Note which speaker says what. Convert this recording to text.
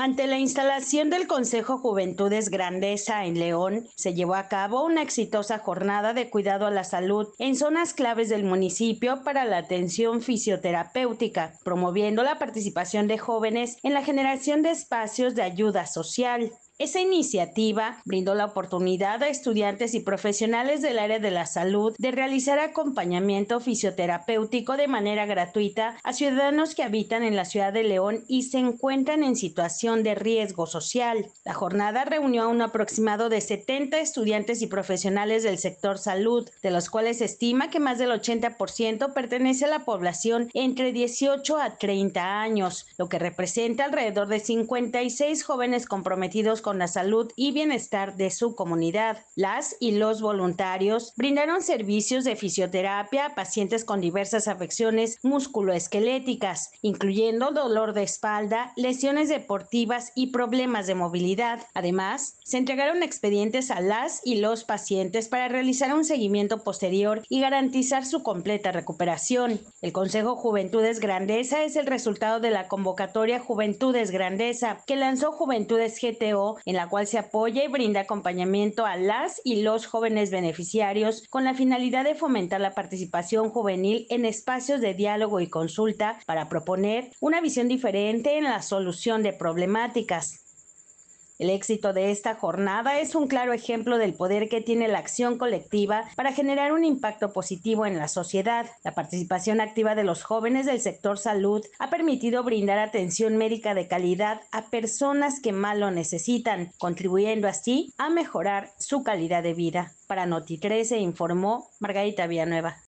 Speaker 1: Ante la instalación del Consejo Juventudes Grandeza en León, se llevó a cabo una exitosa jornada de cuidado a la salud en zonas claves del municipio para la atención fisioterapéutica, promoviendo la participación de jóvenes en la generación de espacios de ayuda social. Esa iniciativa brindó la oportunidad a estudiantes y profesionales del área de la salud de realizar acompañamiento fisioterapéutico de manera gratuita a ciudadanos que habitan en la ciudad de León y se encuentran en situación de riesgo social. La jornada reunió a un aproximado de 70 estudiantes y profesionales del sector salud, de los cuales se estima que más del 80% pertenece a la población entre 18 a 30 años, lo que representa alrededor de 56 jóvenes comprometidos con con la salud y bienestar de su comunidad. Las y los voluntarios brindaron servicios de fisioterapia a pacientes con diversas afecciones musculoesqueléticas, incluyendo dolor de espalda, lesiones deportivas y problemas de movilidad. Además, se entregaron expedientes a las y los pacientes para realizar un seguimiento posterior y garantizar su completa recuperación. El Consejo Juventudes Grandeza es el resultado de la convocatoria Juventudes Grandeza que lanzó Juventudes GTO en la cual se apoya y brinda acompañamiento a las y los jóvenes beneficiarios con la finalidad de fomentar la participación juvenil en espacios de diálogo y consulta para proponer una visión diferente en la solución de problemáticas. El éxito de esta jornada es un claro ejemplo del poder que tiene la acción colectiva para generar un impacto positivo en la sociedad. La participación activa de los jóvenes del sector salud ha permitido brindar atención médica de calidad a personas que más lo necesitan, contribuyendo así a mejorar su calidad de vida. Para Noti 13 informó Margarita Villanueva.